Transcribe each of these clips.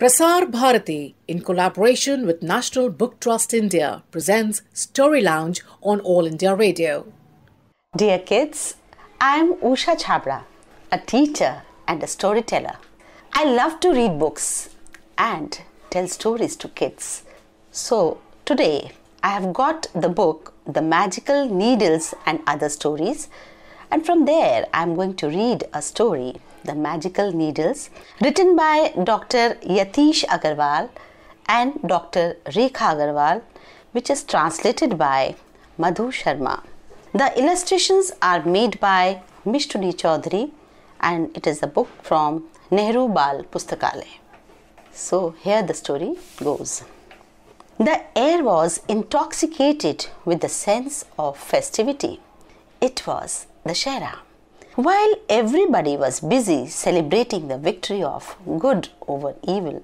Prasar Bharati, in collaboration with National Book Trust India, presents Story Lounge on All India Radio. Dear kids, I am Usha Chhabra, a teacher and a storyteller. I love to read books and tell stories to kids. So, today I have got the book The Magical Needles and Other Stories, and from there I am going to read a story the Magical Needles, written by Dr. Yatish Agarwal and Dr. Rekha Agarwal, which is translated by Madhu Sharma. The illustrations are made by Mishtuni Chaudhary and it is a book from Nehru Bal pustakale So here the story goes. The air was intoxicated with the sense of festivity. It was the Shera. While everybody was busy celebrating the victory of good over evil,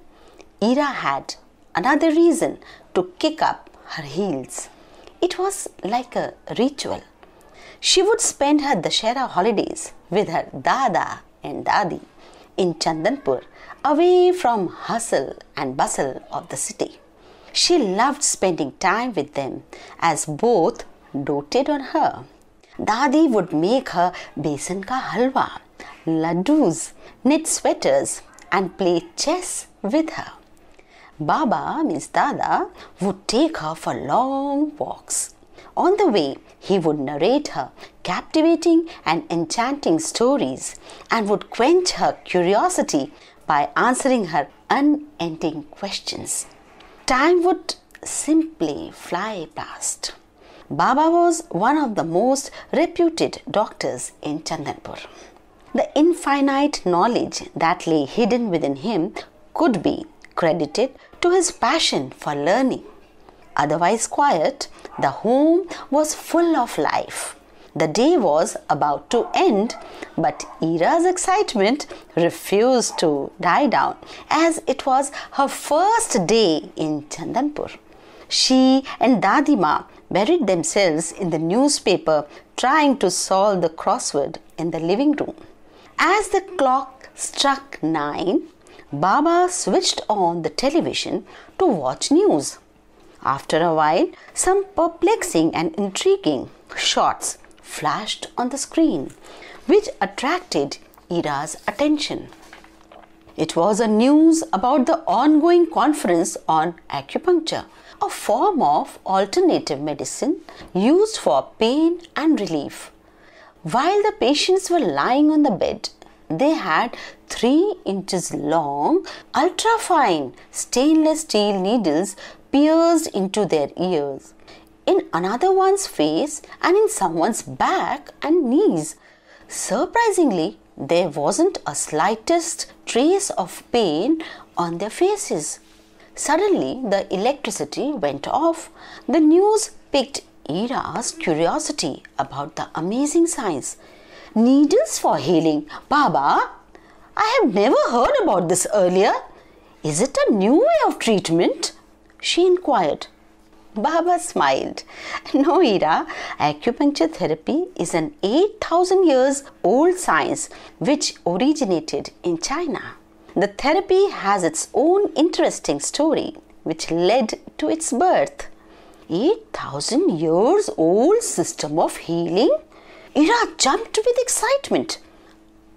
Ira had another reason to kick up her heels. It was like a ritual. She would spend her Dashera holidays with her Dada and Dadi in Chandanpur, away from hustle and bustle of the city. She loved spending time with them as both doted on her. Dadi would make her besan ka halwa, laddus, knit sweaters, and play chess with her. Baba, means Dada, would take her for long walks. On the way, he would narrate her captivating and enchanting stories and would quench her curiosity by answering her unending questions. Time would simply fly past. Baba was one of the most reputed doctors in Chandanpur. The infinite knowledge that lay hidden within him could be credited to his passion for learning. Otherwise quiet, the home was full of life. The day was about to end, but Ira's excitement refused to die down as it was her first day in Chandanpur. She and Dadima buried themselves in the newspaper trying to solve the crossword in the living room. As the clock struck nine, Baba switched on the television to watch news. After a while, some perplexing and intriguing shots flashed on the screen, which attracted Ira's attention. It was a news about the ongoing conference on acupuncture a form of alternative medicine used for pain and relief. While the patients were lying on the bed, they had 3 inches long, ultra fine stainless steel needles pierced into their ears, in another one's face, and in someone's back and knees. Surprisingly, there wasn't a slightest trace of pain on their faces. Suddenly, the electricity went off. The news piqued Ira's curiosity about the amazing science. Needles for healing. Baba, I have never heard about this earlier. Is it a new way of treatment? She inquired. Baba smiled. No, Ira, acupuncture therapy is an 8000 years old science which originated in China. The therapy has its own interesting story, which led to its birth. 8,000 years old system of healing? Ira jumped with excitement.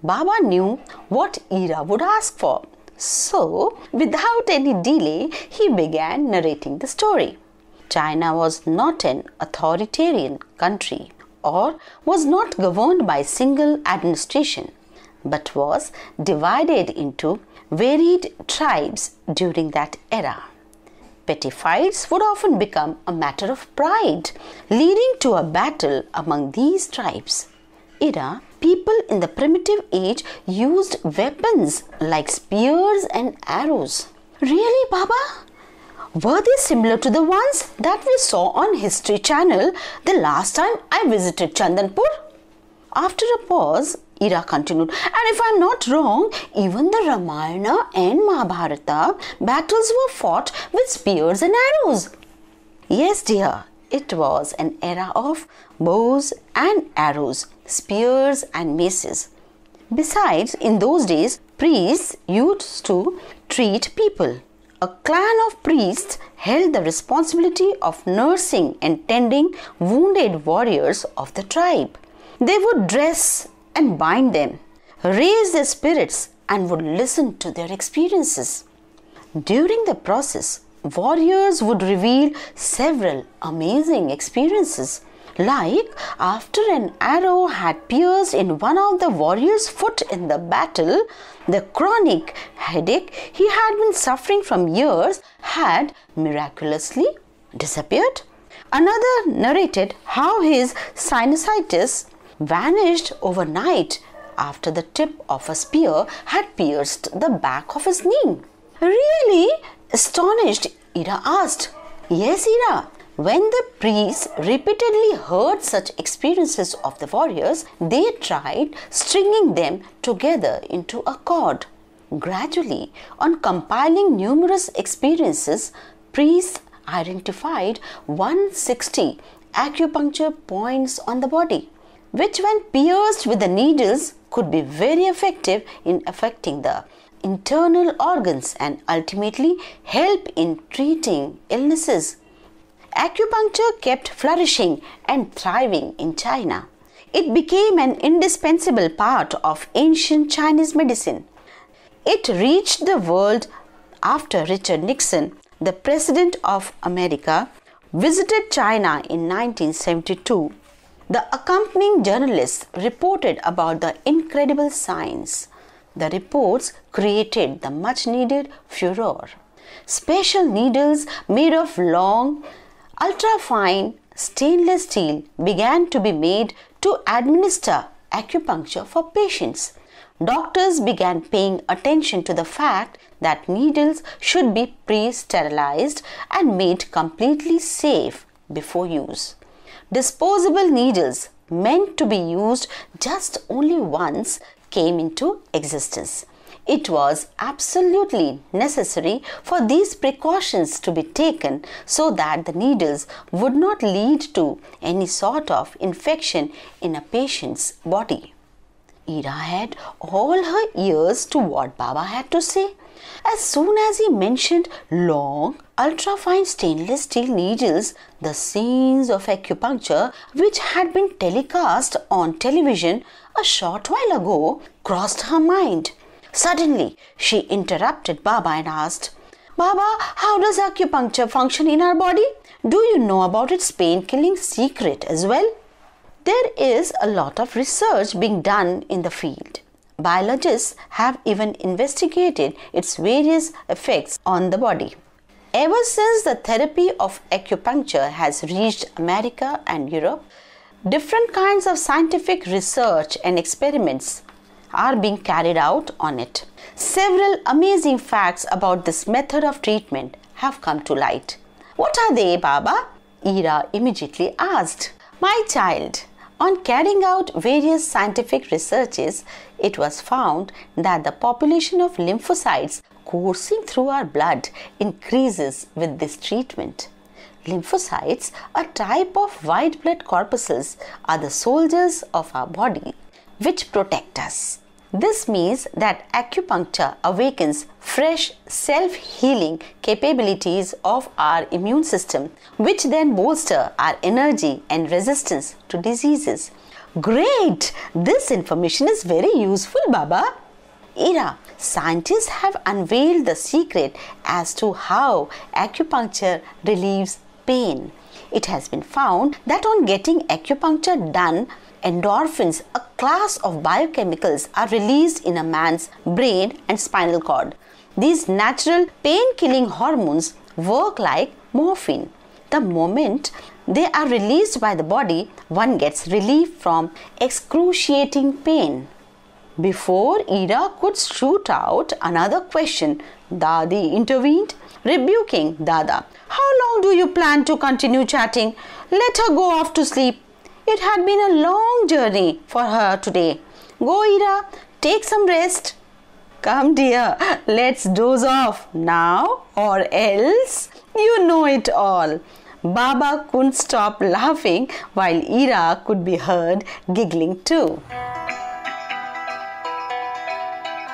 Baba knew what Ira would ask for. So, without any delay, he began narrating the story. China was not an authoritarian country or was not governed by a single administration but was divided into varied tribes during that era. Petty fights would often become a matter of pride, leading to a battle among these tribes. Era people in the primitive age used weapons like spears and arrows. Really, Baba? Were they similar to the ones that we saw on History Channel the last time I visited Chandanpur? After a pause, era continued. And if I'm not wrong, even the Ramayana and Mahabharata battles were fought with spears and arrows. Yes, dear, it was an era of bows and arrows, spears and maces. Besides, in those days, priests used to treat people. A clan of priests held the responsibility of nursing and tending wounded warriors of the tribe. They would dress and bind them, raise their spirits, and would listen to their experiences. During the process, warriors would reveal several amazing experiences. Like after an arrow had pierced in one of the warrior's foot in the battle, the chronic headache he had been suffering from years had miraculously disappeared. Another narrated how his sinusitis vanished overnight after the tip of a spear had pierced the back of his knee. Really? Astonished, Ira asked. Yes, Ira. When the priests repeatedly heard such experiences of the warriors, they tried stringing them together into a cord. Gradually, on compiling numerous experiences, priests identified 160 acupuncture points on the body which when pierced with the needles could be very effective in affecting the internal organs and ultimately help in treating illnesses. Acupuncture kept flourishing and thriving in China. It became an indispensable part of ancient Chinese medicine. It reached the world after Richard Nixon, the President of America, visited China in 1972 the accompanying journalists reported about the incredible signs. The reports created the much needed furor. Special needles made of long, ultra fine stainless steel began to be made to administer acupuncture for patients. Doctors began paying attention to the fact that needles should be pre sterilized and made completely safe before use. Disposable needles meant to be used just only once came into existence. It was absolutely necessary for these precautions to be taken so that the needles would not lead to any sort of infection in a patient's body. Ira had all her ears to what Baba had to say. As soon as he mentioned long, ultra-fine stainless steel needles, the scenes of acupuncture which had been telecast on television a short while ago crossed her mind. Suddenly, she interrupted Baba and asked, Baba, how does acupuncture function in our body? Do you know about its pain-killing secret as well? There is a lot of research being done in the field. Biologists have even investigated its various effects on the body. Ever since the therapy of acupuncture has reached America and Europe, different kinds of scientific research and experiments are being carried out on it. Several amazing facts about this method of treatment have come to light. What are they, Baba? Ira immediately asked. My child, on carrying out various scientific researches, it was found that the population of lymphocytes coursing through our blood increases with this treatment. Lymphocytes, a type of white blood corpuscles, are the soldiers of our body which protect us. This means that acupuncture awakens fresh self healing capabilities of our immune system, which then bolster our energy and resistance to diseases. Great! This information is very useful, Baba. Ira, scientists have unveiled the secret as to how acupuncture relieves pain. It has been found that on getting acupuncture done, endorphins, a class of biochemicals, are released in a man's brain and spinal cord. These natural pain killing hormones work like morphine. The moment they are released by the body, one gets relief from excruciating pain. Before Ira could shoot out another question, Dadi intervened, rebuking Dada how long do you plan to continue chatting? Let her go off to sleep. It had been a long journey for her today. Go, Ira, take some rest. Come, dear, let's doze off now or else. You know it all. Baba couldn't stop laughing while Ira could be heard giggling too.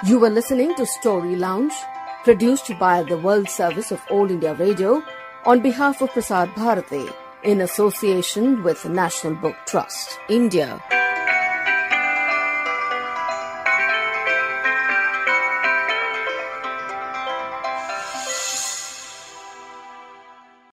You were listening to Story Lounge, produced by the World Service of All India Radio on behalf of Prasad Bharati in association with National Book Trust, India.